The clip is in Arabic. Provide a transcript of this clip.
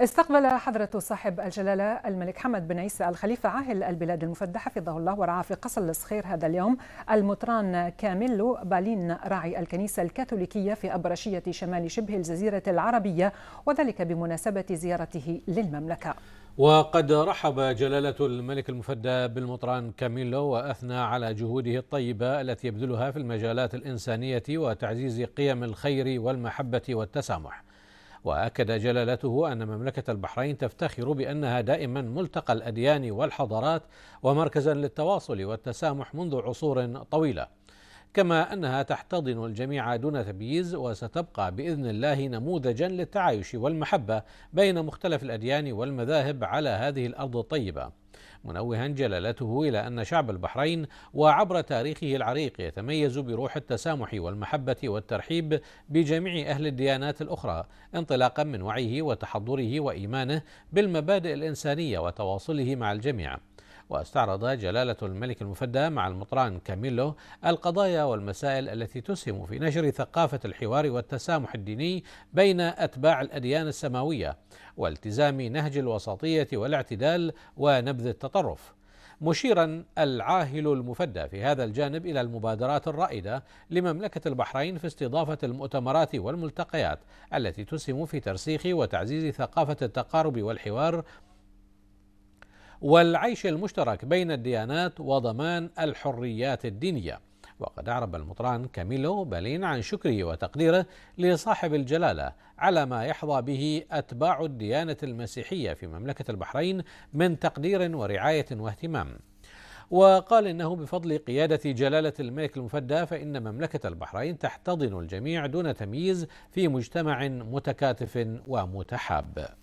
استقبل حضرة صاحب الجلالة الملك حمد بن عيسى الخليفة عاهل البلاد المفدى حفظه الله ورعاه في قصر الصخير هذا اليوم المطران كاميلو بالين راعي الكنيسة الكاثوليكية في أبرشية شمال شبه الجزيرة العربية وذلك بمناسبة زيارته للمملكة وقد رحب جلالة الملك المفدى بالمطران كاميلو وأثنى على جهوده الطيبة التي يبذلها في المجالات الإنسانية وتعزيز قيم الخير والمحبة والتسامح وأكد جلالته أن مملكة البحرين تفتخر بأنها دائما ملتقى الأديان والحضارات ومركزا للتواصل والتسامح منذ عصور طويلة كما أنها تحتضن الجميع دون تمييز وستبقى بإذن الله نموذجا للتعايش والمحبة بين مختلف الأديان والمذاهب على هذه الأرض الطيبة منوها جلالته إلى أن شعب البحرين وعبر تاريخه العريق يتميز بروح التسامح والمحبة والترحيب بجميع أهل الديانات الأخرى انطلاقا من وعيه وتحضره وإيمانه بالمبادئ الإنسانية وتواصله مع الجميع واستعرض جلالة الملك المفدى مع المطران كاميلو القضايا والمسائل التي تسهم في نشر ثقافة الحوار والتسامح الديني بين أتباع الأديان السماوية والتزام نهج الوسطية والاعتدال ونبذ التطرف مشيرا العاهل المفدى في هذا الجانب الى المبادرات الرائده لمملكه البحرين في استضافه المؤتمرات والملتقيات التي تسهم في ترسيخ وتعزيز ثقافه التقارب والحوار والعيش المشترك بين الديانات وضمان الحريات الدينيه وقد أعرب المطران كاميلو بالين عن شكره وتقديره لصاحب الجلالة على ما يحظى به أتباع الديانة المسيحية في مملكة البحرين من تقدير ورعاية واهتمام وقال إنه بفضل قيادة جلالة الملك المفدى فإن مملكة البحرين تحتضن الجميع دون تمييز في مجتمع متكاتف ومتحاب